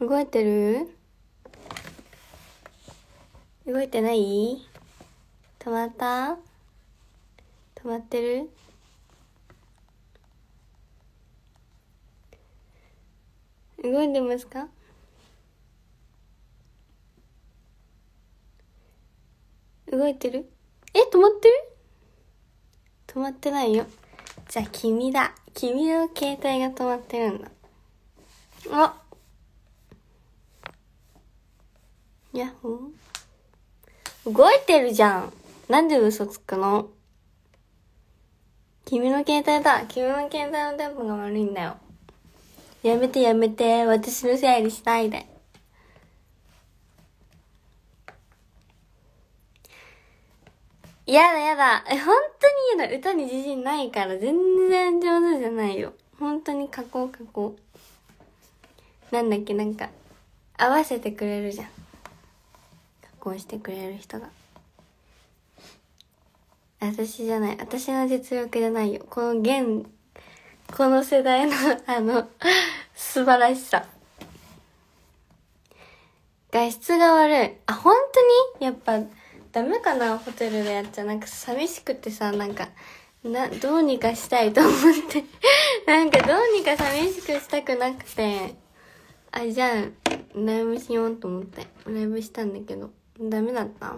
動いてる動いてない止まった止まってる動いてますか動いてるえ止まってる止まってないよじゃあ君だ。君の携帯が止まってるんだ。あやっほー。動いてるじゃん。なんで嘘つくの君の携帯だ。君の携帯の電波が悪いんだよ。やめてやめて。私のせいにしないで。やだやだ。え、本当に嫌だ。歌に自信ないから全然上手じゃないよ。本当に書こう書こう。なんだっけ、なんか、合わせてくれるじゃん。加工してくれる人が。私じゃない。私の実力じゃないよ。この現、この世代の あの素晴らしさ。画質が悪い。あ、本当にやっぱ、ダメかなホテルでやっちゃなんか寂しくてさなんかなどうにかしたいと思って なんかどうにか寂しくしたくなくてあじゃあライブしようと思ってライブしたんだけどダメだった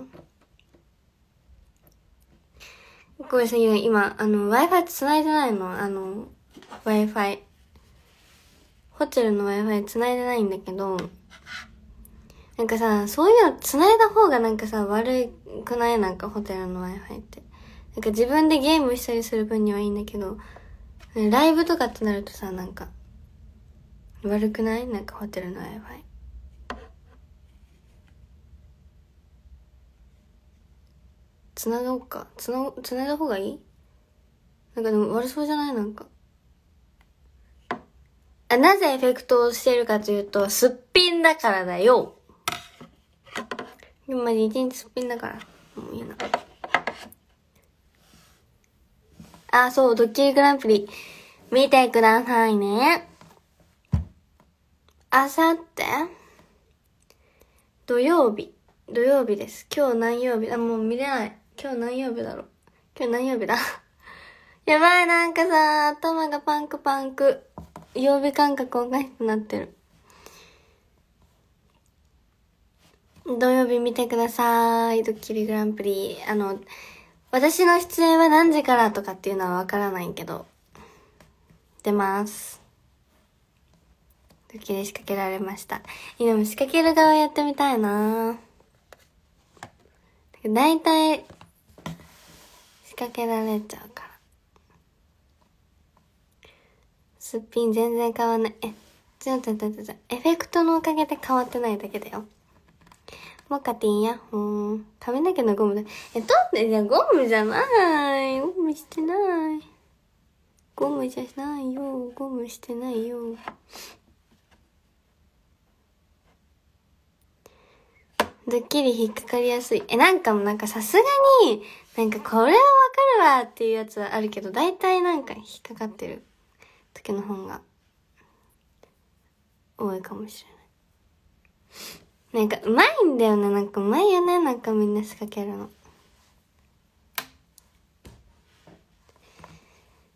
ごめんなさい、今、あの、Wi-Fi 繋いでないの。あの、Wi-Fi。ホテルの Wi-Fi 繋いでないんだけど、なんかさ、そういうの繋いだ方がなんかさ、悪くないなんかホテルの Wi-Fi って。なんか自分でゲームしたりする分にはいいんだけど、ライブとかってなるとさ、なんか、悪くないなんかホテルの Wi-Fi。繋がおうか。つ繋いだ方がいいなんかでも悪そうじゃないなんか。あ、なぜエフェクトをしてるかというと、すっぴんだからだよ。でもまじ一日すっぴんだから、もう嫌な。あ、そう、ドッキリグランプリ、見てくださいね。あさって、土曜日。土曜日です。今日何曜日あ、もう見れない。今日何曜日だろう。今日何曜日だ やばい、なんかさ、頭がパンクパンク。曜日感覚おかしくなってる。土曜日見てください。ドッキリグランプリ。あの、私の出演は何時からとかっていうのはわからないけど、出ます。ドッキリ仕掛けられました。いや、でも仕掛ける側やってみたいなだいたい、仕掛けられちゃうから。すっぴん全然変わんない。え、ちょっと待って、エフェクトのおかげで変わってないだけだよ。もかてんンやほーん。なきゃな、ゴムだ。え、とってじゃゴムじゃない。ゴムしてない。ゴムじゃないよ。ゴムしてないよ。ドッキリ引っかかりやすい。え、なんかもなんかさすがに、なんかこれはわかるわっていうやつはあるけど、だいたいなんか引っかかってる時の方が多いかもしれない。なんかうまいんだよね。なんかうまいよね。なんかみんな仕掛けるの。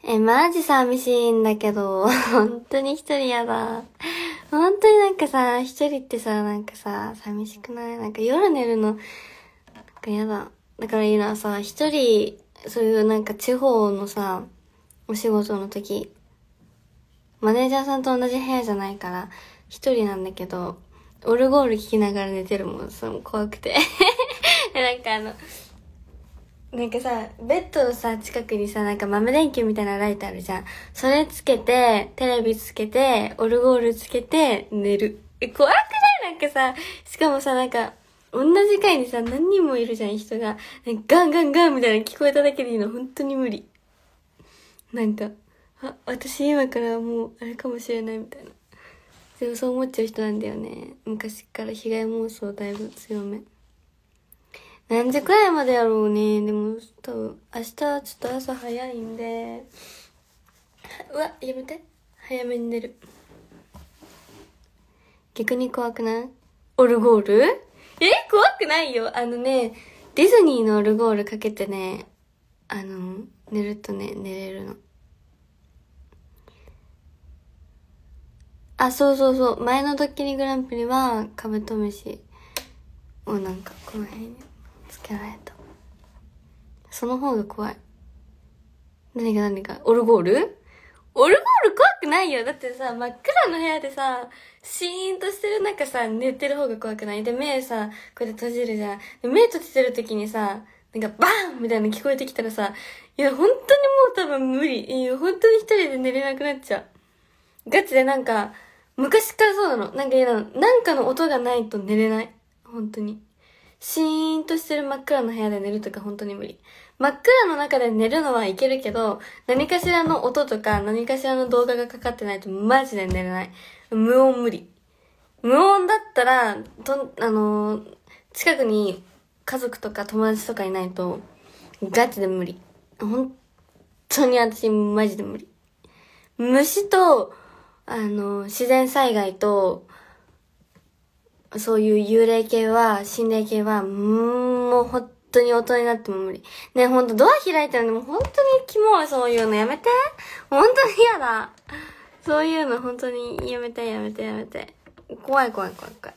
え、マジ寂しいんだけど、本当に一人やだ。本当になんかさ、一人ってさ、なんかさ、寂しくないなんか夜寝るの、なんかやだ。だからいいな、さ、一人、そういうなんか地方のさ、お仕事の時、マネージャーさんと同じ部屋じゃないから、一人なんだけど、オルゴール聴きながら寝てるもん、その怖くて。なんかあの、なんかさ、ベッドのさ、近くにさ、なんか豆電球みたいなライトあるじゃん。それつけて、テレビつけて、オルゴールつけて、寝る。え、怖くないなんかさ、しかもさ、なんか、同じ階にさ、何人もいるじゃん、人が。ガンガンガンみたいな聞こえただけでいいの、本当に無理。なんか、あ、私今からもう、あれかもしれないみたいな。でもそう思っちゃう人なんだよね。昔から被害妄想だいぶ強め。何時くらいまでやろうね。でも、多分、明日ちょっと朝早いんで。うわ、やめて。早めに寝る。逆に怖くないオルゴールえ怖くないよ。あのね、ディズニーのオルゴールかけてね、あの、寝るとね、寝れるの。あ、そうそうそう。前のドッキリグランプリは、カブトムシをなんか、この辺につけられた。その方が怖い。何が何か、オルゴールオルゴール怖くないよ。だってさ、真っ暗の部屋でさ、シーンとしてる中さ、寝てる方が怖くないで、目さ、こうやって閉じるじゃん。で目閉じてる時にさ、なんかバーンみたいなの聞こえてきたらさ、いや、本当にもう多分無理。いや、本当に一人で寝れなくなっちゃう。ガチでなんか、昔からそうなの。なんか嫌なの。なんかの音がないと寝れない。本当に。シーンとしてる真っ暗の部屋で寝るとか本当に無理。真っ暗の中で寝るのはいけるけど、何かしらの音とか何かしらの動画がかかってないとマジで寝れない。無音無理。無音だったら、と、あのー、近くに家族とか友達とかいないと、ガチで無理。本当に私マジで無理。虫とあの、自然災害と、そういう幽霊系は、心霊系は、んもう本当に大人になっても無理。ね、ほんとドア開いてるのも本当にキモい、そういうのやめて。本当に嫌だ。そういうの本当にやめて、やめて、やめて。怖い怖い怖い怖い。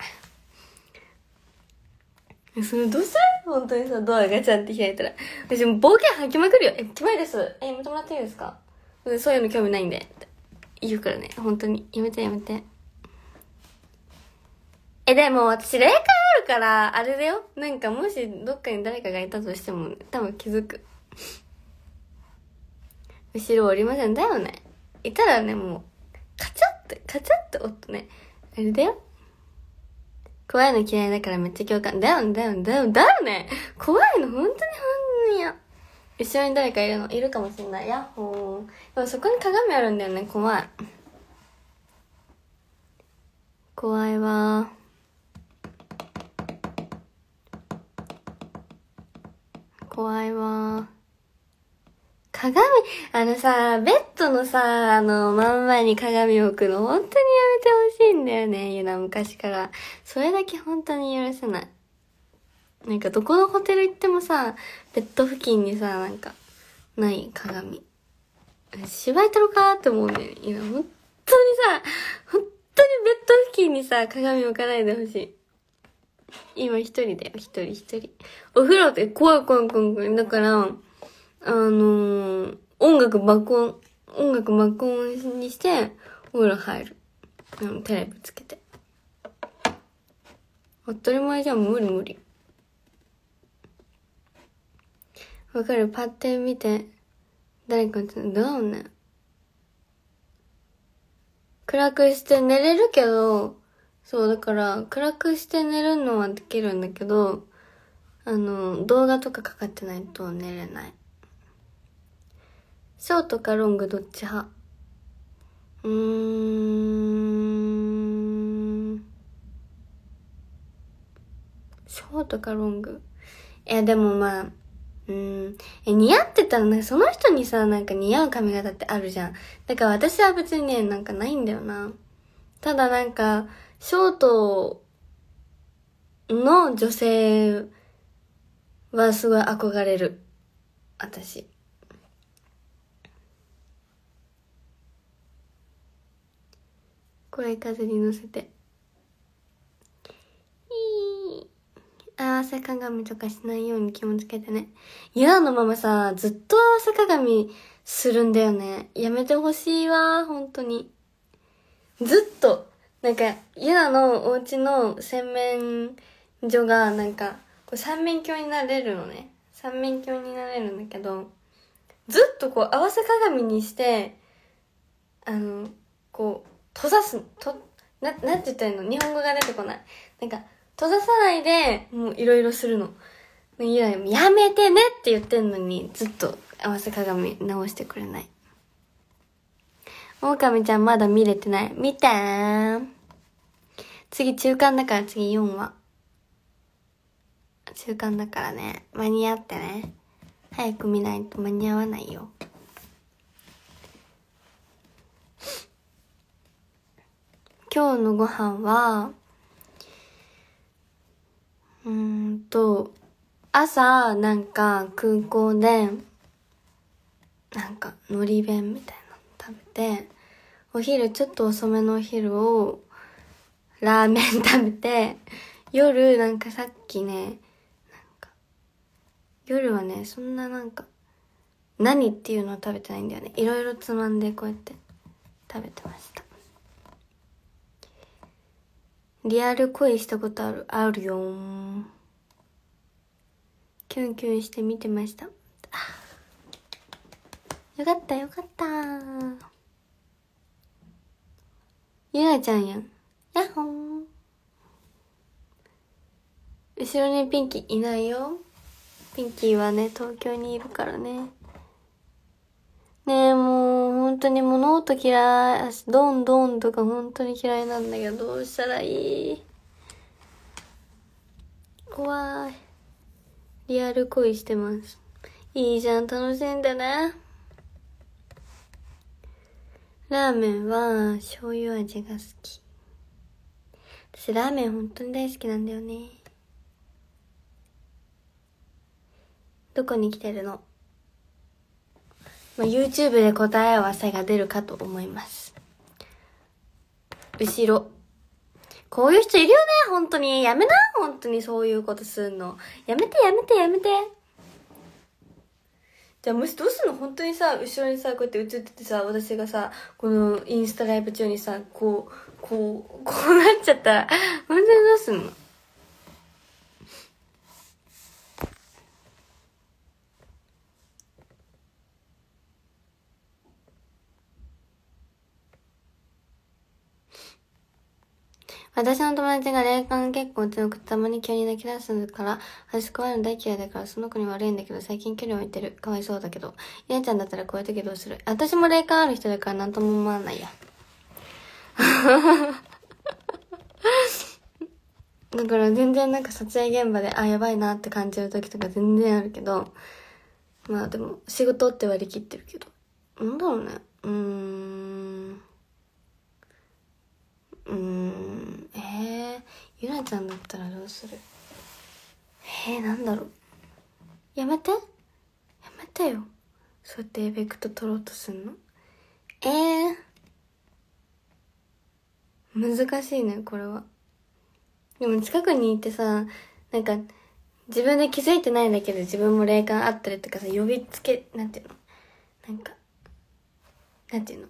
それどうする本当にさ、ドアガチャンって開いたら。私も冒険吐きまくるよ。え、キモいです。え、やめてもらっていいですかそういうの興味ないんで。言うからね、本当に。やめてやめて。え、でも私霊感あるから、あれだよ。なんかもしどっかに誰かがいたとしても、ね、多分気づく。後ろおりませんだよね。いたらね、もう、カチャって、カチャっておとね。あれだよ。怖いの嫌いだからめっちゃ共感。だよね、だよね、だよね。怖いの本当に本当にや。後ろに誰かいるのいるかもしれないヤッホーでもそこに鏡あるんだよね怖い怖いわ怖いわ鏡あのさベッドのさあのまんまに鏡を置くの本当にやめてほしいんだよねユナ昔からそれだけ本当に許せないなんかどこのホテル行ってもさ、ベッド付近にさ、なんか、ない鏡。芝居とるかって思うね。今、本当にさ、本当にベッド付近にさ、鏡置かないでほしい。今一人だよ、一人一人。お風呂って怖い怖い怖い怖い。だから、あのー、音楽爆音、音楽爆音にして、お風呂入る。うん、テレビつけて。当たり前じゃん、無理無理。わかるパッて見て、誰かどうね。暗くして寝れるけど、そう、だから、暗くして寝るのはできるんだけど、あの、動画とかかかってないと寝れない。ショートかロングどっち派うーん。ショートかロングいや、でもまあ、うん。え、似合ってたら、なんかその人にさ、なんか似合う髪型ってあるじゃん。だから私は別にね、なんかないんだよな。ただなんか、ショートの女性はすごい憧れる。私。これ風に乗せて。いい。汗かがみとかしないように気をつけてね。嫌のままさ、ずっと汗かがみするんだよね。やめてほしいわ、本当に。ずっと、なんか、嫌のお家の洗面所が、なんか、こう三面鏡になれるのね。三面鏡になれるんだけど、ずっとこう、合わせ鏡にして、あの、こう、閉ざす、と、な、なんて言ったらいいの日本語が出てこない。なんか、閉ざさないで、もういろいろするの。いや、やめてねって言ってんのに、ずっと合わせ鏡直してくれない。狼ちゃんまだ見れてない。見てー次中間だから次4話。中間だからね。間に合ってね。早く見ないと間に合わないよ。今日のご飯は、うんと、朝、なんか空港で、なんか海苔弁みたいなの食べて、お昼、ちょっと遅めのお昼を、ラーメン食べて、夜、なんかさっきね、夜はね、そんななんか、何っていうのを食べてないんだよね。いろいろつまんでこうやって食べてました。リアル恋したことあるあるよキュンキュンして見てましたよかったよかったゆなちゃんやんやっほー後ろにピンキーいないよピンキーはね東京にいるからねねえ、もう、本当に物音嫌い。どんどんとか本当に嫌いなんだけど、どうしたらいい怖い。リアル恋してます。いいじゃん、楽しんでね。ラーメンは醤油味が好き。私ラーメン本当に大好きなんだよね。どこに来てるのまあ、YouTube で答え合わせが出るかと思います。後ろ。こういう人いるよね、本当に。やめな、本当にそういうことすんの。やめて、やめて、やめて。じゃあ、もしどうすんの本当にさ、後ろにさ、こうやって映っててさ、私がさ、このインスタライブ中にさ、こう、こう、こうなっちゃったら、本当にどうすんの私の友達が霊感結構強くてたまに急に泣き出すから、私怖いの大嫌いだからその子に悪いんだけど最近距離置いてる。かわいそうだけど。ゆえちゃんだったらこういう時どうする私も霊感ある人だからなんとも思わないや。だから全然なんか撮影現場で、あ、やばいなって感じる時とか全然あるけど、まあでも仕事って割り切ってるけど。なんだろうね。うーん。うーん。えー、ゆなちゃんだったらどうするえー、なんだろうやめてやめてよそうやってエフェクト取ろうとすんのえー、難しいねこれはでも近くにいてさなんか自分で気づいてないんだけど自分も霊感あったりとかさ呼びつけなんていうのなんかなんていうの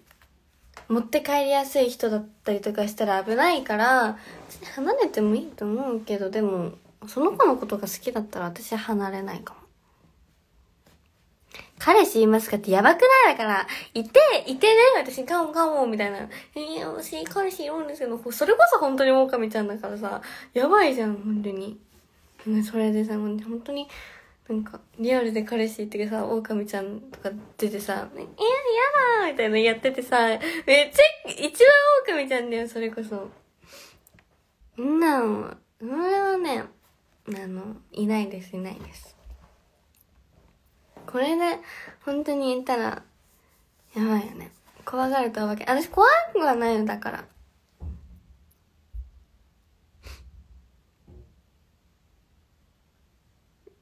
持って帰りやすい人だったりとかしたら危ないから離れてもいいと思うけどでもその子のことが好きだったら私離れないかも彼氏いますかってやばくないだから、いて、いてね、私、カモカモ、みたいな。えー、私、彼氏いるんですけど、それこそ本当に狼ちゃんだからさ、やばいじゃん、本当に。それでさ、本当に、なんかリアルで彼氏いてさ狼ちゃんとか出てさ「えやだ!」みたいなやっててさめっちゃ一番狼ちゃんだよそれこそ。んなんそれはねあのいないですいないです。これで本当にいたらやばいよね。怖がるとお化け私怖くはないのだから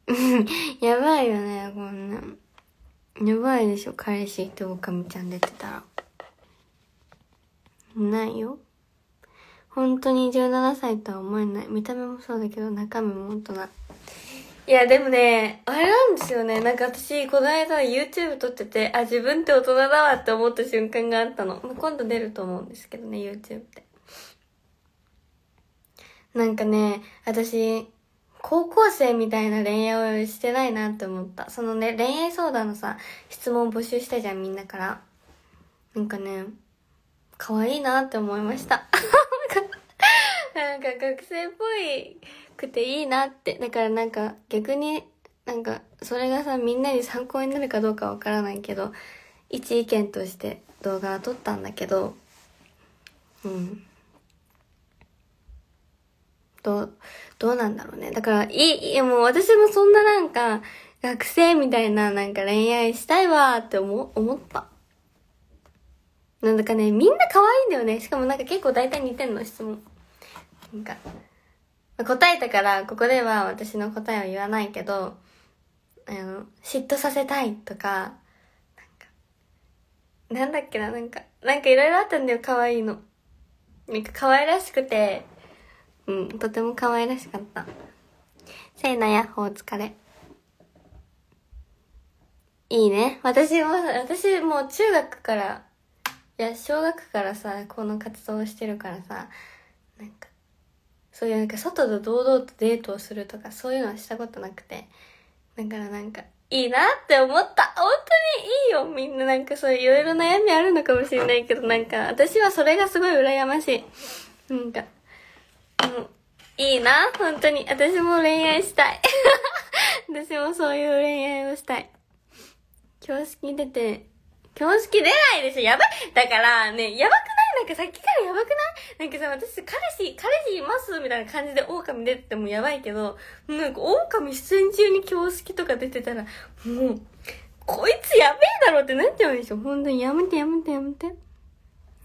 やばいよね、こんな。やばいでしょ、彼氏とミちゃん出てたら。ないよ。本当に17歳とは思えない。見た目もそうだけど、中身も大人。いや、でもね、あれなんですよね。なんか私、この間 YouTube 撮ってて、あ、自分って大人だわって思った瞬間があったの。今度出ると思うんですけどね、YouTube って。なんかね、私、高校生みたいな恋愛をしてないなって思った。そのね、恋愛相談のさ、質問募集したじゃん、みんなから。なんかね、可愛いなって思いました。なんか学生っぽいくていいなって。だからなんか逆になんかそれがさみんなに参考になるかどうかわからないけど一意見として動画を撮ったんだけどうんど、どうなんだろうね。だから、いい、もう私もそんななんか、学生みたいななんか恋愛したいわーって思、思った。なんだかね、みんな可愛いんだよね。しかもなんか結構大体似てんの、質問。なんか、答えたから、ここでは私の答えは言わないけど、あの、嫉妬させたいとか、なんか、なんだっけな、なんか、なんかいろいろあったんだよ、可愛いの。なんか可愛らしくて、うん、とても可愛らしかった。せいなやっほお疲れ。いいね。私は、私もう中学から、いや、小学からさ、この活動をしてるからさ、なんか、そういうなんか外と堂々とデートをするとか、そういうのはしたことなくて。だからなんか、いいなって思った。本当にいいよ。みんななんかそういろいろ悩みあるのかもしれないけど、なんか私はそれがすごい羨ましい。なんか、うん、いいな、本当に。私も恋愛したい。私もそういう恋愛をしたい。教式出て、教式出ないでしょやばいだからね、やばくないなんかさっきからやばくないなんかさ、私、彼氏、彼氏いますみたいな感じで狼出ててもやばいけど、なんか狼出演中に教式とか出てたら、もう、こいつやべえだろってなっちゃうでしょ本当にやめてやめてやめて。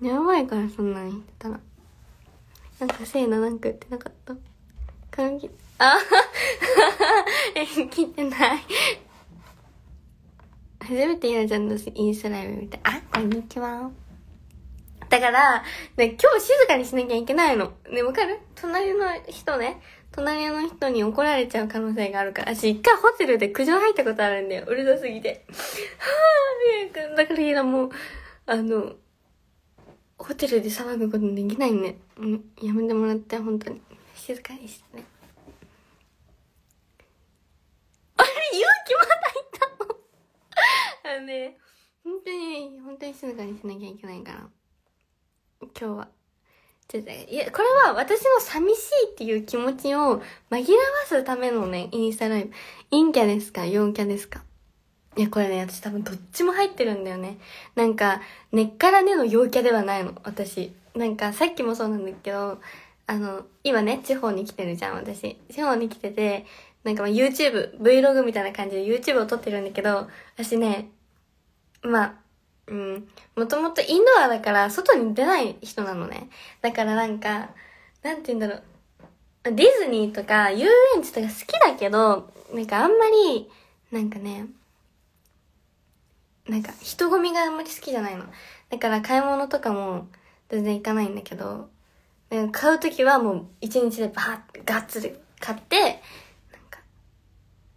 やばいから、そんなに言ってたら。なんかせーのなんか言ってなかった髪切 あ切っ てない初めてゆなちゃんのインスタライブ見て、あこんにちはだから、ね、今日静かにしなきゃいけないの。ね、わかる隣の人ね、隣の人に怒られちゃう可能性があるから。私、一回ホテルで苦情入ったことあるんだよ。うるさすぎて。はぁ、だから、いな、もう、あの、ホテルで騒ぐことできないね、うん、やめてもらって本当に静かにしてね あれ勇気まだいたの あのね本当に本当に静かにしなきゃいけないから今日は。ちょっといや、これは私の寂しいっていう気持ちを紛らわすためのね、インスタライブ。陰キャですか陽キャですかいや、これね、私多分どっちも入ってるんだよね。なんか、根っから根の陽キャではないの、私。なんか、さっきもそうなんだけど、あの、今ね、地方に来てるじゃん、私。地方に来てて、なんかまあ YouTube、Vlog みたいな感じで YouTube を撮ってるんだけど、私ね、まあ、うん、もともとインドアだから外に出ない人なのね。だからなんか、なんて言うんだろう。ディズニーとか遊園地とか好きだけど、なんかあんまり、なんかね、なんか人混みがあんまり好きじゃないの。だから買い物とかも全然行かないんだけど、なんか買うときはもう一日でバーってガッツリ買って、なんか、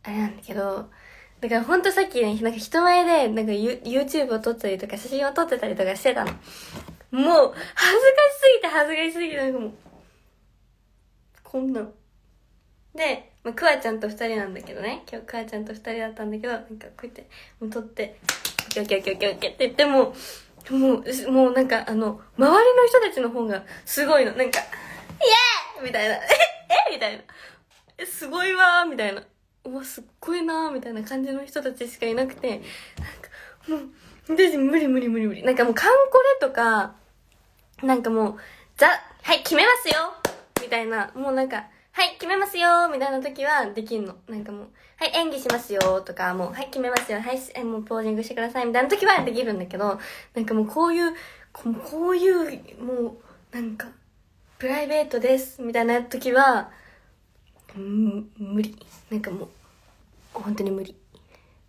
あれなんだけど、だからほんとさっきね、なんか人前で、なんか YouTube を撮ったりとか写真を撮ってたりとかしてたの。もう、恥ずかしすぎて恥ずかしすぎて、なんかもう、こんなの。で、まあ、クワちゃんと二人なんだけどね。今日クワちゃんと二人だったんだけど、なんかこうやって、もう撮って、キャキャキャキャキャって言っても、もう、もうなんかあの、周りの人たちの方がすごいの。なんか、イエーイみたいな。ええみたいな。え、すごいわーみたいな。うわ、すっごいなーみたいな感じの人たちしかいなくて、なんか、もう、私無理無理無理無理。なんかもうカンコレとか、なんかもう、ザ、はい、決めますよみたいな、もうなんか、はい決めますよみたいな時はできんのなんかもうはい演技しますよとかもうはい決めますよはいもうポージングしてくださいみたいな時はできるんだけどなんかもうこういうこういうもうなんかプライベートですみたいな時は無理なんかもう本当に無理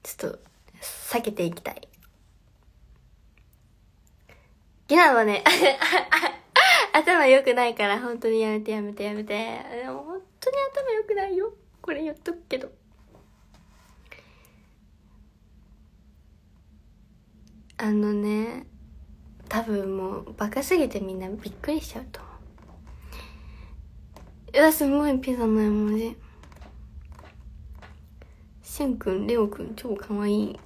ちょっと避けていきたいギナはねあ 頭良くないから、本当にやめてやめてやめて。でも本当に頭良くないよ。これ言っとくけど。あのね、多分もうバカすぎてみんなびっくりしちゃうと思う。うわ、すごいピザの絵文字。しゅんくん、レオくん、超かわいい。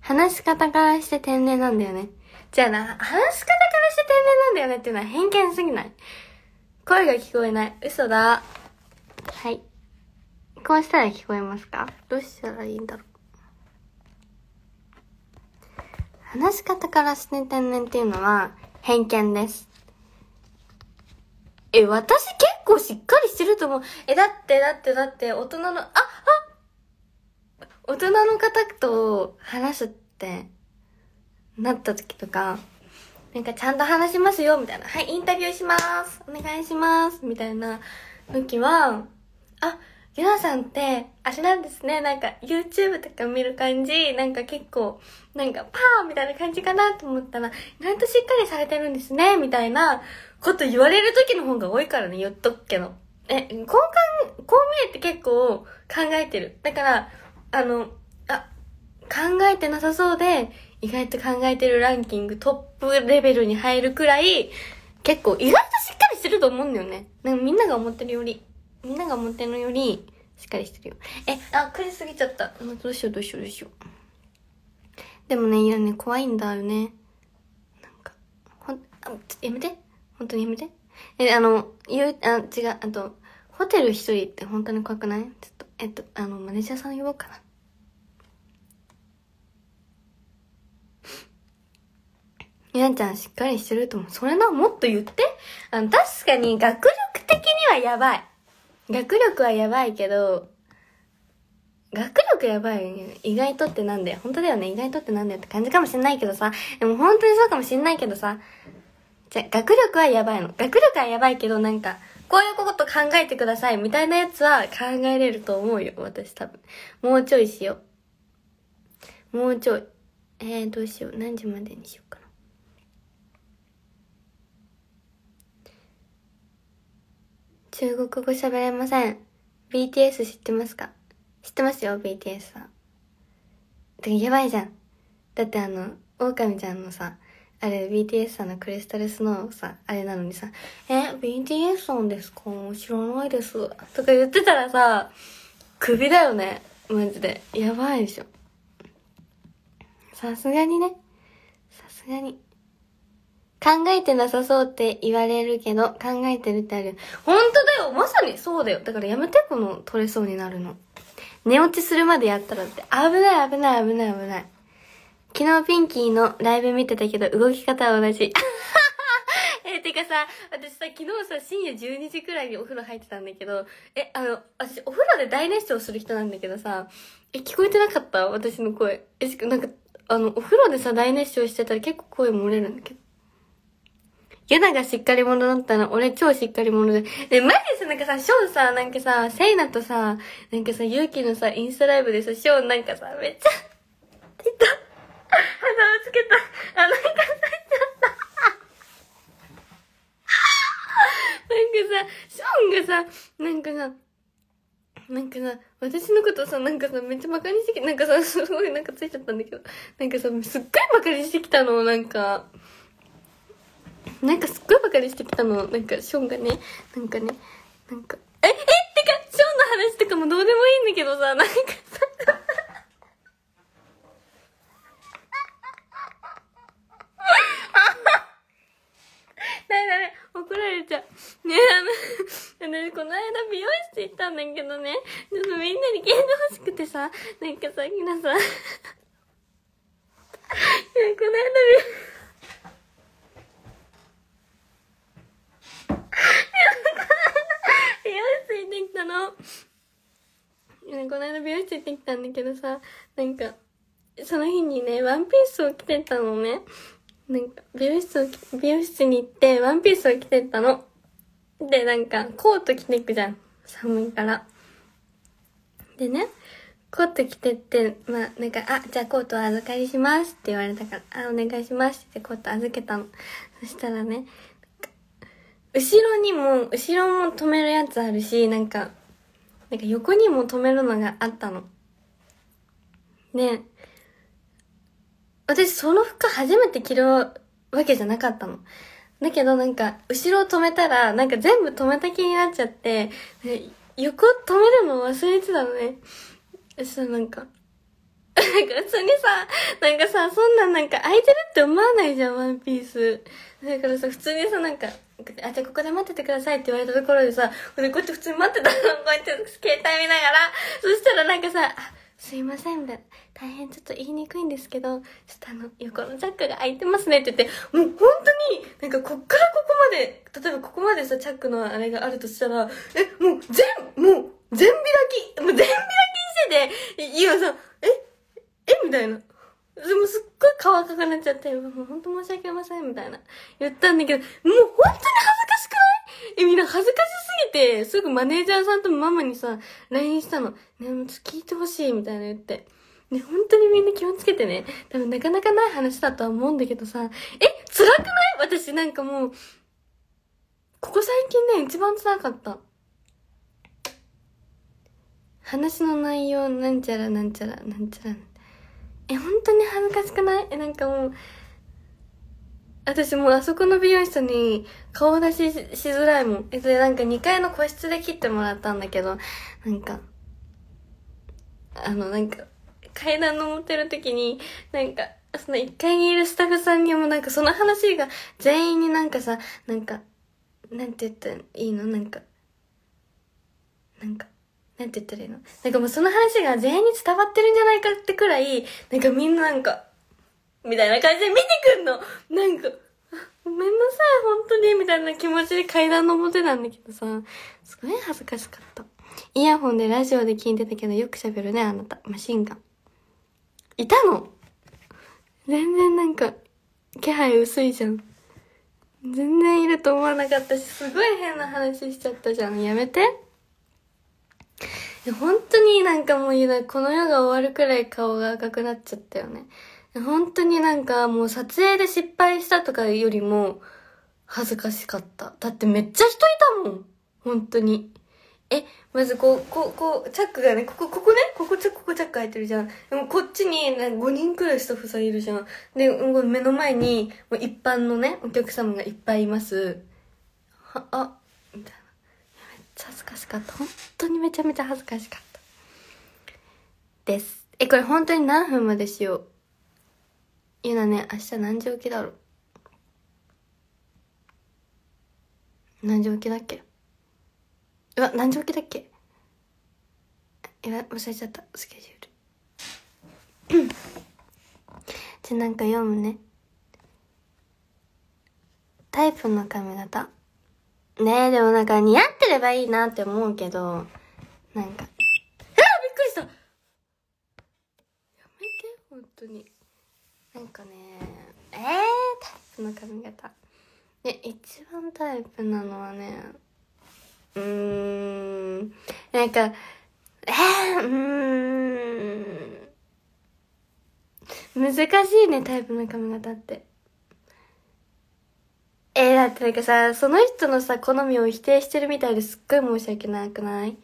話し方からして天然なんだよね。じゃあな、話し方からして天然なんだよねっていうのは偏見すぎない。声が聞こえない。嘘だ。はい。こうしたら聞こえますかどうしたらいいんだろう。話し方からして天然っていうのは偏見です。え、私結構しっかりしてると思う。え、だってだってだって大人の、あ、あ大人の方と話すってなった時とか、なんかちゃんと話しますよ、みたいな。はい、インタビューします。お願いします。みたいな時は、あ、ゆなさんって、あれなんですね。なんか YouTube とか見る感じ、なんか結構、なんかパーみたいな感じかなと思ったら、意外としっかりされてるんですね、みたいなこと言われる時の方が多いからね、言っとくけど。え、こうかん、こう見えて結構考えてる。だから、あの、あ、考えてなさそうで、意外と考えてるランキングトップレベルに入るくらい、結構意外としっかりしてると思うんだよね。なんかみんなが思ってるより、みんなが思ってるより、しっかりしてるよ。え、あ、くれすぎちゃった。どうしようどうしようどうしよう。でもね、いやね、怖いんだよね。なんか、ほん、あ、やめて。本当にやめて。え、あの、言う、あ、違う、あと、ホテル一人って本当に怖くないちょっと、えっと、あの、マネージャーさん呼ぼうかな。みなちゃんしっかりしてると思う。それな、もっと言って。あの、確かに学力的にはやばい。学力はやばいけど、学力やばいよ意外とってなんだよ。本当だよね。意外とってなんだよって感じかもしんないけどさ。でも本当にそうかもしんないけどさ。じゃ、学力はやばいの。学力はやばいけど、なんか、こういうこと考えてくださいみたいなやつは考えれると思うよ。私多分。もうちょいしよう。もうちょい。えー、どうしよう。何時までにしよう。中国語喋れません。BTS 知ってますか知ってますよ、BTS ん。てか、やばいじゃん。だってあの、狼ちゃんのさ、あれ、BTS さんのクリスタルスノーさ、あれなのにさ、え、BTS さんですか知らないです。とか言ってたらさ、クビだよね。マジで。やばいでしょ。さすがにね。さすがに。考えてなさそうって言われるけど、考えてるってある。ほんとだよまさにそうだよだからやめて、この取れそうになるの。寝落ちするまでやったらって、危ない危ない危ない危ない。昨日ピンキーのライブ見てたけど、動き方は同じ。え、てかさ、私さ、昨日さ、深夜12時くらいにお風呂入ってたんだけど、え、あの、私お風呂で大熱唱する人なんだけどさ、え、聞こえてなかった私の声。え、しかなんか、あの、お風呂でさ、大熱唱してたら結構声漏れるんだけど。ユナがしっかり者だったら、俺超しっかり者で。で、マジさ、なんかさ、ショーンさ、なんかさ、セイナとさ、なんかさ、ユウキのさ、インスタライブでさ、ショーンなんかさ、めっちゃ、出た。鼻をつけた。あ、なんかさ、ちゃった。なんかさ、ショーンがさ、なんかさ、なんかさ、私のことさ、なんかさ、めっちゃ馬鹿にしてき、なんかさ、すごいなんかついちゃったんだけど、なんかさ、すっごい馬鹿にしてきたの、なんか。なんかすっごいバカにしてきたのなんかションがねなんかねなんかええってかションの話とかもどうでもいいんだけどさなんかさだめだめ怒られちゃうねあの私この間美容室行ったんだけどねちょっとみんなに聞いてほしくてさなんかさひなさんこの間美容室美容室行ってきたのこの間美容室行ってきたんだけどさなんかその日にねワンピースを着てたのねなんか美容室を美容室に行ってワンピースを着てたのでなんかコート着てくじゃん寒いからでねコート着てって、まあ、なんか、あ、じゃあコート預かりしますって言われたから、あ、お願いしますってコート預けたの。そしたらね、後ろにも、後ろも止めるやつあるし、なんか、なんか横にも止めるのがあったの。ね私その服初めて着るわけじゃなかったの。だけどなんか、後ろを止めたら、なんか全部止めた気になっちゃって、横止めるの忘れてたのね。そうなんか、な んか普通にさ、なんかさ、そんななんか空いてるって思わないじゃん、ワンピース。だからさ、普通にさ、なんか、あ、じゃあここで待っててくださいって言われたところでさ、これこうやって普通に待ってたの、こうやって携帯見ながら、そしたらなんかさ、すいません、みたいな。大変ちょっと言いにくいんですけど、ちょっとあの、横のチャックが開いてますねって言って、もう本当に、なんかこっからここまで、例えばここまでさ、チャックのあれがあるとしたら、え、もう全、もう、全開き、もう全開きしてて、今さ、ええみたいな。でもすっごい顔赤くなっちゃって、もうほんと申し訳ありません、みたいな。言ったんだけど、もう本当に恥ずかしくないえ、みんな恥ずかしすぎて、すぐマネージャーさんとママにさ、LINE したの。ね、もう聞いてほしい、みたいな言って。ね、本当にみんな気をつけてね。多分なかなかない話だとは思うんだけどさ、え、辛くない私なんかもう、ここ最近ね、一番辛かった。話の内容、なんちゃらなんちゃら、なんちゃら。え、本当に恥ずかしくないえ、なんかもう、私もうあそこの美容室に顔出ししづらいもん。え、それなんか2階の個室で切ってもらったんだけど、なんか、あの、なんか、階段登ってる時に、なんか、その1階にいるスタッフさんにもなんかその話が全員になんかさ、なんか、なんて言ったらいいのなんか、なんか、なんて言ったらいいのなんかもうその話が全員に伝わってるんじゃないかってくらい、なんかみんななんか、みたいな感じで見てくんのなんか、ごめんなさい、本当に、みたいな気持ちで階段の表なんだけどさ、すごい恥ずかしかった。イヤホンでラジオで聞いてたけど、よく喋るね、あなた。マシンガン。いたの全然なんか、気配薄いじゃん。全然いると思わなかったし、すごい変な話しちゃったじゃん。やめて。本当になんかもうこの世が終わるくらい顔が赤くなっちゃったよね。本当になんかもう撮影で失敗したとかよりも恥ずかしかった。だってめっちゃ人いたもん。本当に。え、まずこう、こう、こう、チャックがね、ここ、ここね、ここ、チャック、ここチャック入ってるじゃん。でもこっちに、ね、5人くらいスタッフさんいるじゃん。で、目の前に、一般のね、お客様がいっぱいいます。は、あ、ちゃ恥ずかしかった本当にめちゃめちゃ恥ずかしかったですえこれ本当に何分までしようゆなね明日何時起きだろう何時起きだっけうわ何時起きだっけいや忘れちゃったスケジュールじゃなんか読むねタイプの髪型ねえでもなんか似合ってればいいなって思うけど、なんか。あびっくりしたやめて、本当に。なんかね、えー、タイプの髪型。ね、一番タイプなのはね、うーん、なんか、えー、うーん。難しいね、タイプの髪型って。えー、だってなんかさ、その人のさ、好みを否定してるみたいですっごい申し訳なくない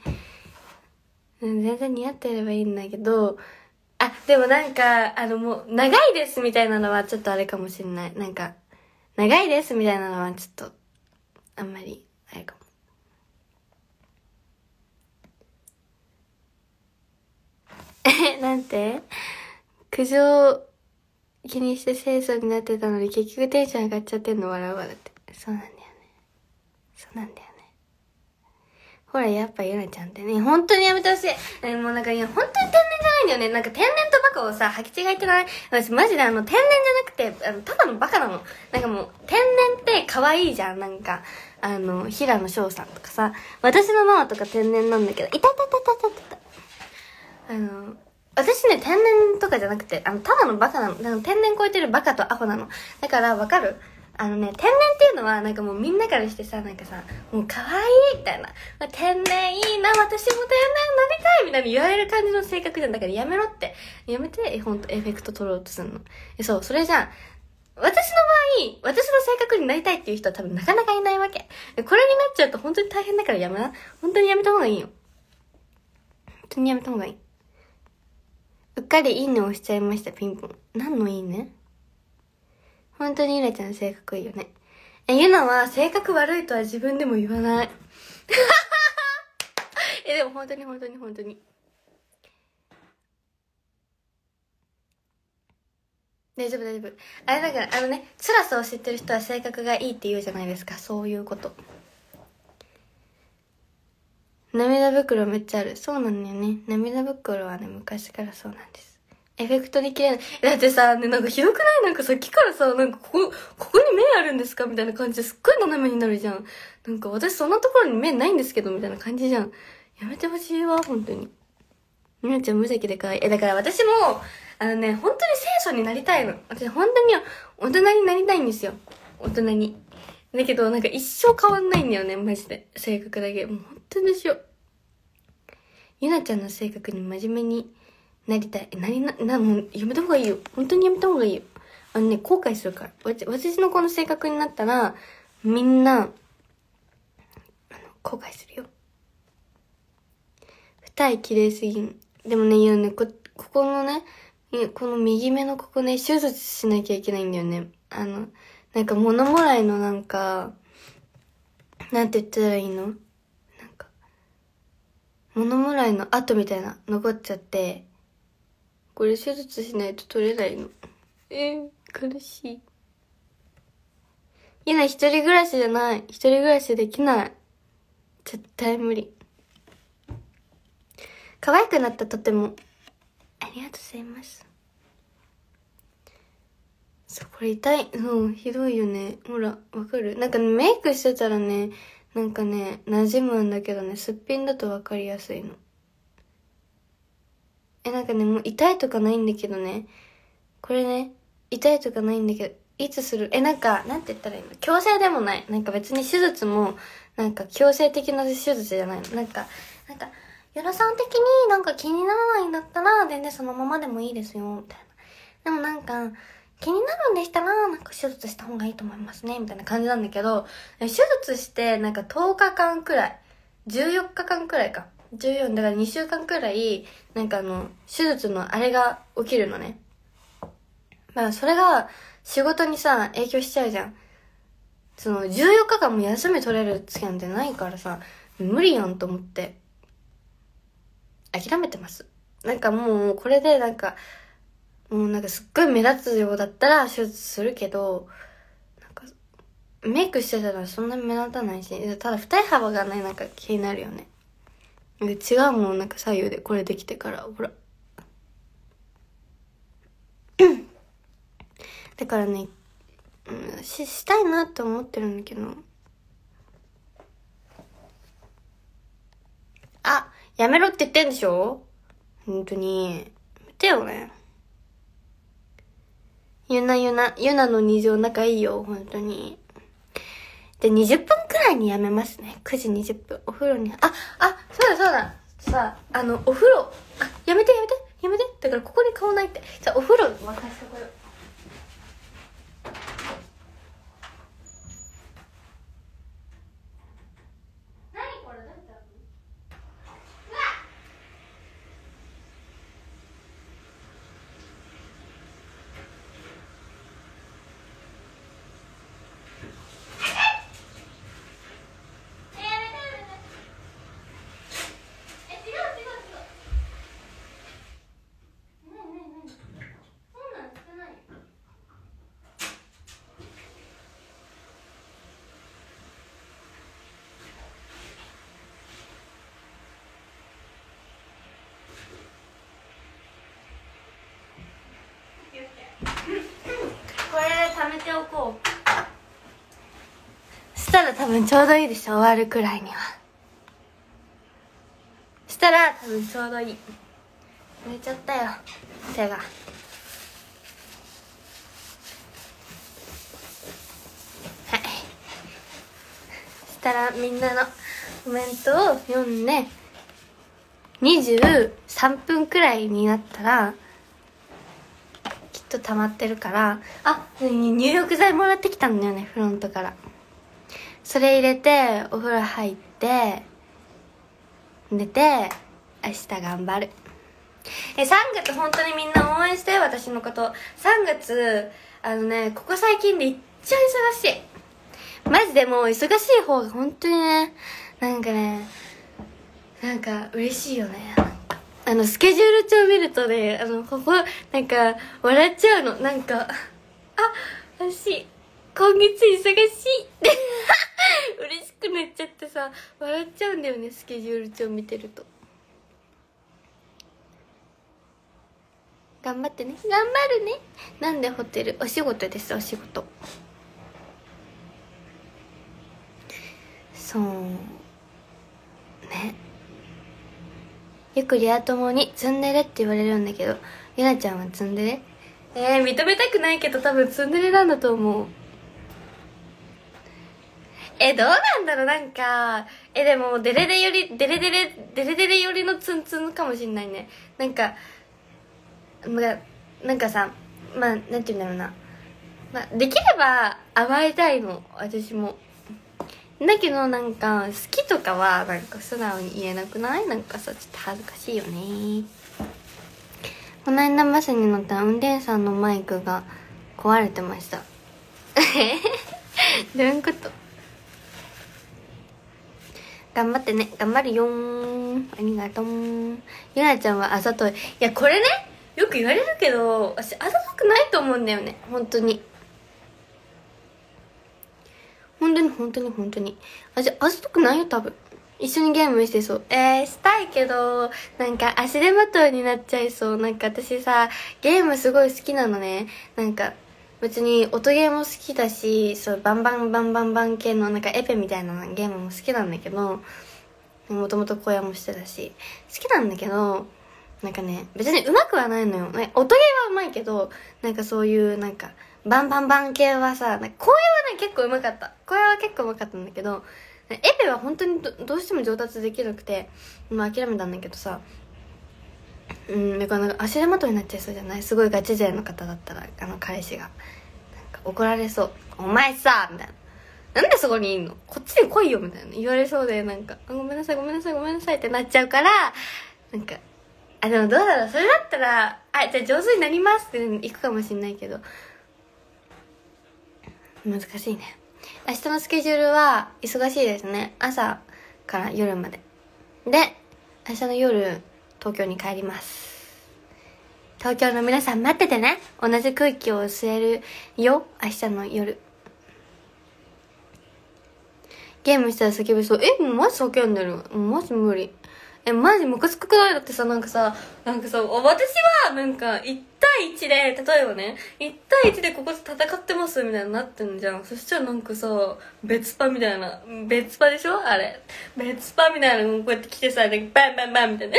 うん、全然似合ってればいいんだけど、あ、でもなんか、あのもう、長いですみたいなのはちょっとあれかもしんない。なんか、長いですみたいなのはちょっと、あんまり、あれかも。え、なんて苦情、気にして清楚になってたのに結局テンション上がっちゃってんの笑う笑ってそうなんだよねそうなんだよねほらやっぱゆらちゃんってね本当にやめてほしいもうなんかいや本当に天然じゃないんだよねなんか天然とバカをさ履き違えてない私マジであの天然じゃなくてあのただのバカなのなんかもう天然って可愛いじゃんなんかあの平野翔さんとかさ私のママとか天然なんだけどいたたたたたたたあの私ね、天然とかじゃなくて、あの、ただのバカなの。の天然超えてるバカとアホなの。だから、わかるあのね、天然っていうのは、なんかもうみんなからしてさ、なんかさ、もう可愛いみたいな。天然いいな、私も天然なりたいみたいに言われる感じの性格じゃん。だからやめろって。やめて、ほんとエフェクト取ろうとするの。そう、それじゃん。私の場合、私の性格になりたいっていう人は多分なかなかいないわけ。これになっちゃうと本当に大変だからやめな。本当にやめた方がいいよ。本当にやめた方がいい。うっかりいいね押しちゃいました、ピンポン。何のいいね本当にゆらちゃん性格いいよね。え、ゆなは性格悪いとは自分でも言わない。え、でも本当に本当に本当に。大丈夫大丈夫。あれだから、あのね、辛さを知ってる人は性格がいいって言うじゃないですか。そういうこと。涙袋めっちゃある。そうなんだよね。涙袋はね、昔からそうなんです。エフェクトに綺麗なだってさ、ね、なんかひどくないなんかさっきからさ、なんかここ、ここに目あるんですかみたいな感じですっごい斜めになるじゃん。なんか私そんなところに目ないんですけど、みたいな感じじゃん。やめてほしいわ、本当に。みなちゃん無邪気で可愛い。え、だから私も、あのね、本当に清楚になりたいの。私本当に大人になりたいんですよ。大人に。だけど、なんか一生変わんないんだよね、マジで。性格だけ。もう本当にしよう。ゆなちゃんの性格に真面目になりたい。なりな、な、もうやめた方がいいよ。本当にやめた方がいいよ。あのね、後悔するから。私のこの性格になったら、みんな、あの、後悔するよ。二重綺麗すぎん。でもね、ゆうね、こ、ここのね、この右目のここね、手術しなきゃいけないんだよね。あの、なんか物もらいのなんか、なんて言ったらいいのなんか、物もらいの跡みたいな、残っちゃって、これ手術しないと取れないの。えー、苦しい。いな、一人暮らしじゃない。一人暮らしできない。絶対無理。可愛くなったとても。ありがとうございます。そう、これ痛い。うん、ひどいよね。ほら、わかるなんか、ね、メイクしてたらね、なんかね、馴染むんだけどね、すっぴんだとわかりやすいの。え、なんかね、もう痛いとかないんだけどね、これね、痛いとかないんだけど、いつするえ、なんか、なんて言ったらいいの強制でもない。なんか別に手術も、なんか強制的な手術じゃないの。なんか、なんか、ヨロさん的になんか気にならないんだったら、全然そのままでもいいですよ、みたいな。でもなんか、気になるんでしたら、なんか手術した方がいいと思いますね、みたいな感じなんだけど、手術して、なんか10日間くらい、14日間くらいか。14、だから2週間くらい、なんかあの、手術のあれが起きるのね。まあ、それが、仕事にさ、影響しちゃうじゃん。その、14日間も休み取れる月なんてないからさ、無理やんと思って、諦めてます。なんかもう、これでなんか、もうなんかすっごい目立つようだったら手術するけど、なんか、メイクしてたらそんなに目立たないし、ただ二重幅がね、なんか気になるよね。なんか違うもん、なんか左右でこれできてから、ほら。だからね、し、したいなって思ってるんだけど。あ、やめろって言ってんでしょ本当に。やめてよね。ゆなゆな、ゆなの二乗仲いいよ、本当に。で、20分くらいにやめますね。9時20分。お風呂に、あ、あ、そうだそうだ。さあ、あの、お風呂、あ、やめてやめて、やめて。だからここに顔ないって。じゃあ、お風呂沸かしてこよう。ら多分ちょうどいいでしょ終わるくらいにはしたら多分ちょうどいい寝ちゃったよ手が。たらみんなのコメントを読んで23分くらいになったらきっと溜まってるからあ入浴剤もらってきたんだよねフロントから。それ入れてお風呂入って寝て明日頑張るえ3月本当にみんな応援して私のこと3月あのねここ最近でいっちゃ忙しいマジでもう忙しい方が本当にねなんかねなんか嬉しいよねあのスケジュール帳見るとねあのここなんか笑っちゃうのなんかあ嬉しい今月忙しい 嬉しくなっちゃってさ笑っちゃうんだよねスケジュール帳見てると頑張ってね頑張るねなんでホテルお仕事ですお仕事そうねよくリア友に「ツンデレ」って言われるんだけどゆなちゃんはツンデレえー、認めたくないけど多分ツンデレなんだと思うえ、どうなんだろうなんか、え、でも、デレデより、デレデレ、デレデレよりのツンツンかもしんないね。なんか、まあ、なんかさ、まあ、なんて言うんだろうな。まあ、できれば甘えたいの、私も。だけどなんか好きとかはなんか素直に言えなくないなんかさちょっと恥ずかしいよねこの間バスに乗った運転手さんのマイクが壊れてましたえどういうこと頑張ってね頑張るよありがとうゆなちゃんはあざといいやこれねよく言われるけど私あざとくないと思うんだよね本当に本当に本当に本当に私あざとくないよ多分一緒にゲームしてそう。えー、したいけど、なんか足手まといになっちゃいそう。なんか私さ、ゲームすごい好きなのね。なんか、別に音ゲーも好きだしそうバンバンバンバンバン系のなんかエペみたいなゲームも好きなんだけどもともと荒もしてたし好きなんだけどなんかね別に上手くはないのよ、ね、音ゲーはうまいけどなんかそういうなんかバンバンバン系はさ荒野はね結構うまかった荒野は結構上手かったんだけどエペは本当にどうしても上達できなくて、まあ、諦めたんだけどさうんだから足手まといになっちゃいそうじゃないすごいガチ勢の方だったらあの彼氏が怒られそう「お前さ」みたいな「なんでそこにいんのこっちに来いよ」みたいな言われそうでなんか「ごめんなさいごめんなさいごめんなさい」ってなっちゃうからなんかあでもどうだろうそれだったら「あじゃあ上手になります」って行くかもしんないけど難しいね明日のスケジュールは忙しいですね朝から夜までで明日の夜東京に帰ります東京の皆さん待っててね同じ空気を吸えるよ明日の夜ゲームしたら叫びそうえマジ叫んでるマジ無理えマジムカつくくないだってさなんかさなんかさ私はなんか1対1で例えばね1対1でここで戦ってますみたいになってんじゃんそしたらなんかさ別パみたいな別パでしょあれ別パみたいなのこうやって来てさバンバンバンみたいな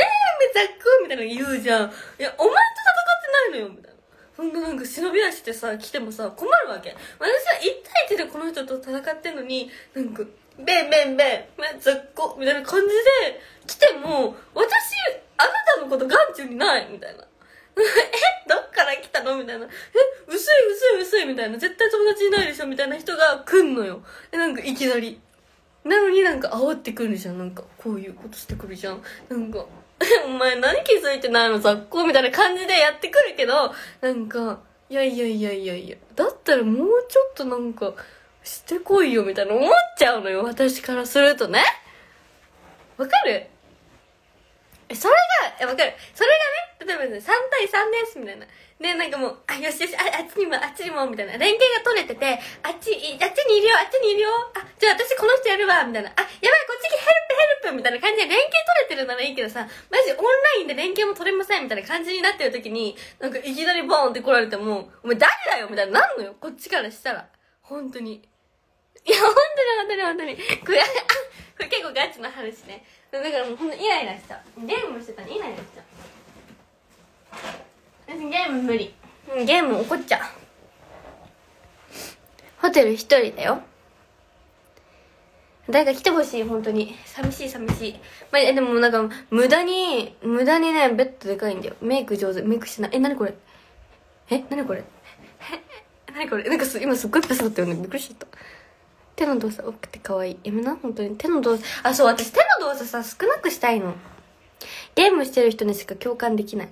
「えー、めちゃく」みたいなの言うじゃん「いやお前と戦ってないのよ」みたいな。そんななんか忍び足ってさ来てもさ困るわけ私は1対1でこの人と戦ってんのになんかべんべんべん、ま、ずっこ、みたいな感じで来ても、私、あなたのこと眼中にない、みたいな。えどっから来たのみたいな。え薄い薄い薄いみたいな。絶対友達いないでしょみたいな人が来んのよ。え、なんかいきなり。なのになんか煽ってくるじゃん。なんか、こういうことしてくるじゃん。なんか、え、お前何気づいてないの雑魚みたいな感じでやってくるけど、なんか、いやいやいやいやいや。だったらもうちょっとなんか、してこいよみたいな思っちゃうのよ私からするとねわかるえそれがわかるそれがね例えばね3対3ですみたいなでなんかもうあよしよしああっちにもあっちにもみたいな連携が取れててあっちあっちにいるよあっちにいるよあじゃあ私この人やるわみたいなあやばいこっちにヘルプヘルプみたいな感じで連携取れてるならいいけどさマジオンラインで連携も取れませんみたいな感じになってる時になんかいきなりボーンって来られてもお前誰だよみたいななんのよこっちからしたら本当に。いや本当に本当に本当にこれあこれ結構ガチの話ねだからもうほんとイライラしたゲームしてたのイライラした私ゲーム無理ゲーム怒っちゃうホテル一人だよ誰か来てほしい本当に寂しい寂しい、まあ、でもなんか無駄に無駄にねベッドでかいんだよメイク上手メイクしないえ何これえ何これえ 何これなんかす今すっごいペスだったよねびっくりしちゃった手の動作多くて可愛い。やめな、本当に。手の動作、あ、そう、私手の動作さ、少なくしたいの。ゲームしてる人にしか共感できない。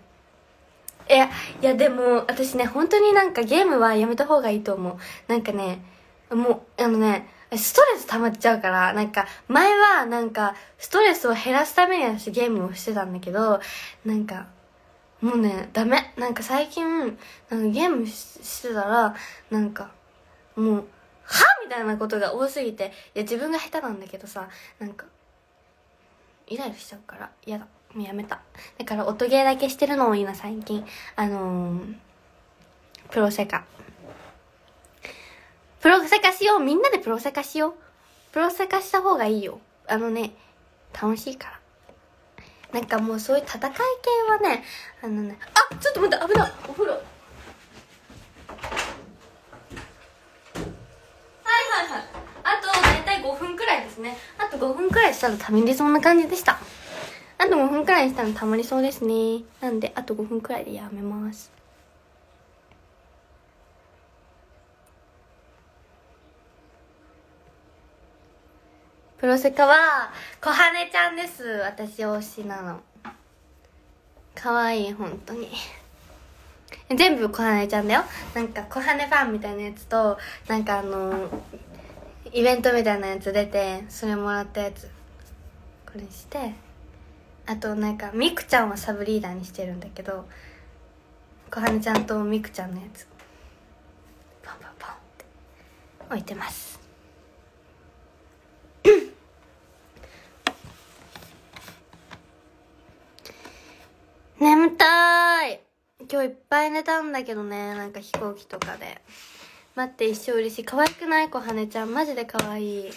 いや、いやでも、私ね、本当になんかゲームはやめた方がいいと思う。なんかね、もう、あのね、ストレス溜まっちゃうから、なんか、前はなんか、ストレスを減らすために私ゲームをしてたんだけど、なんか、もうね、ダメ。なんか最近、なんかゲームしてたら、なんか、もう、はみたいなことが多すぎていや自分が下手なんだけどさなんかイライラしちゃうから嫌だもうやめただから音ゲーだけしてるのも今最近あのー、プロセカプロセカしようみんなでプロセカしようプロセカした方がいいよあのね楽しいからなんかもうそういう戦い系はねあのねあちょっと待って危ないお風呂5分くらいですねあと5分くらいしたらたまりそうな感じでしたあと5分くらいしたらたまりそうですねなんであと5分くらいでやめますプロセカは小羽ちゃんです私推しなの可愛いい本当に全部小羽ちゃんだよなんか小羽ファンみたいなやつとなんかあのイベントみたいなやつ出てそれもらったやつこれしてあとなんかみくちゃんはサブリーダーにしてるんだけど小羽ちゃんとみくちゃんのやつポンポンポンって置いてます眠たい今日いっぱい寝たんだけどねなんか飛行機とかで。待って一生嬉しい可愛くない小羽ちゃんマジで可愛い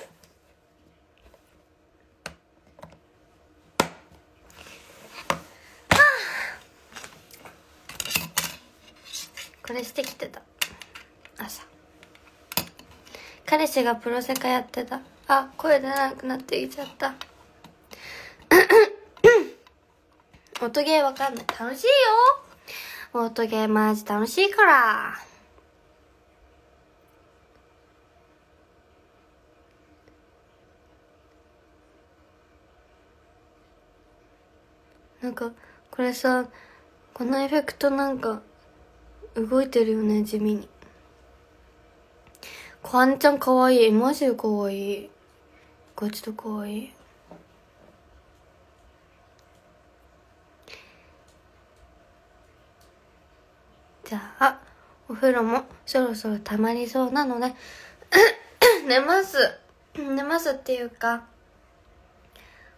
これしてきてた朝彼氏がプロセカやってたあ声出なくなってきちゃった 音ゲーわかんない楽しいよ音ゲーマジ楽しいからこれさこのエフェクトなんか動いてるよね地味にこんちゃんかわいいマジでかわいいガチとかわいいじゃあお風呂もそろそろたまりそうなので 寝ます寝ますっていうか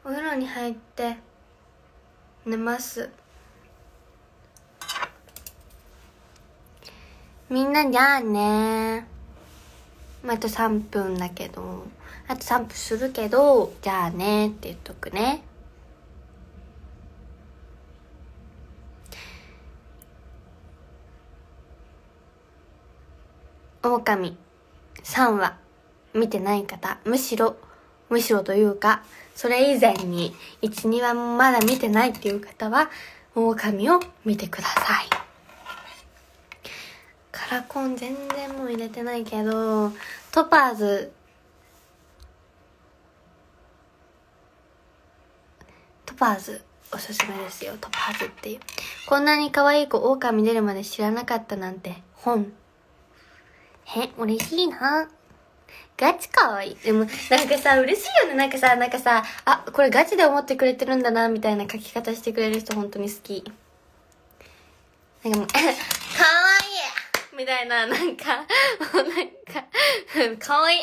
お風呂に入って寝ますみんなじゃあねまた3分だけどあと3分するけどじゃあねって言っとくね狼3話見てない方むしろむしろというか、それ以前に1、2話まだ見てないっていう方は、狼を見てください。カラコン全然もう入れてないけど、トパーズ、トパーズおすすめですよ、トパーズっていう。こんなに可愛い子狼出るまで知らなかったなんて本。え、嬉しいな。ガチ可愛い。でも、なんかさ、嬉しいよね。なんかさ、なんかさ、あ、これガチで思ってくれてるんだな、みたいな書き方してくれる人、本当に好き。なんかもう、可 愛いみたいな、なんか、もうなんか、可愛い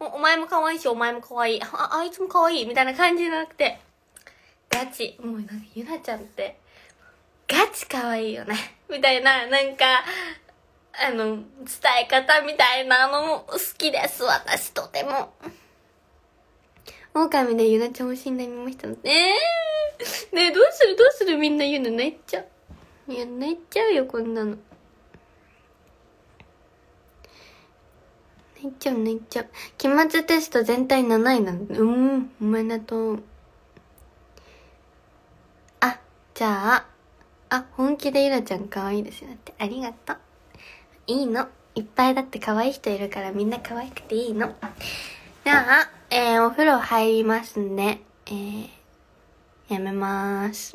おお前も可愛いし、お前も可愛いあ、あいつも可愛いみたいな感じじゃなくて、ガチ。もうなんか、ゆなちゃんって、ガチ可愛いよね。みたいな、なんか、あの、伝え方みたいなのも好きです、私とても。狼でゆなちゃんをしんなりましたの。えー、ねえ、どうするどうするみんなゆな泣いちゃう。いや、泣いちゃうよ、こんなの。泣いちゃう、泣いちゃう。期末テスト全体7位なんだ。うん、おめでとう。あ、じゃあ、あ、本気でゆらちゃん可愛いですよ。だって、ありがとう。いいの。いっぱいだって可愛い人いるからみんな可愛くていいの。じゃあ、えー、お風呂入りますんで、えー、やめまーす。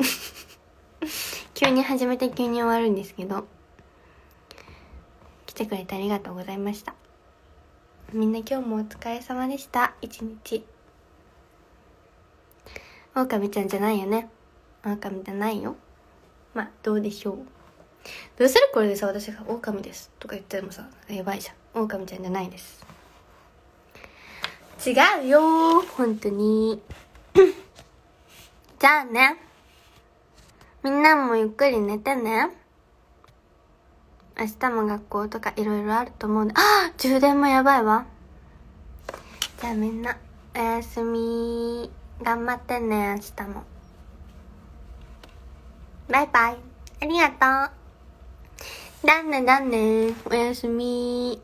急に始めて急に終わるんですけど、来てくれてありがとうございました。みんな今日もお疲れ様でした、一日。オオカミちゃんじゃないよね。オオカミじゃないよ。まあ、どうでしょう。どうするこれでさ、私が狼ですとか言ってもさ、やばいじゃん。狼ちゃんじゃないです。違うよ本当に。じゃあね。みんなもゆっくり寝てね。明日も学校とかいろいろあると思うあ充電もやばいわ。じゃあみんな、おやすみ。頑張ってね、明日も。バイバイ。ありがとう。だねだね。おやすみ。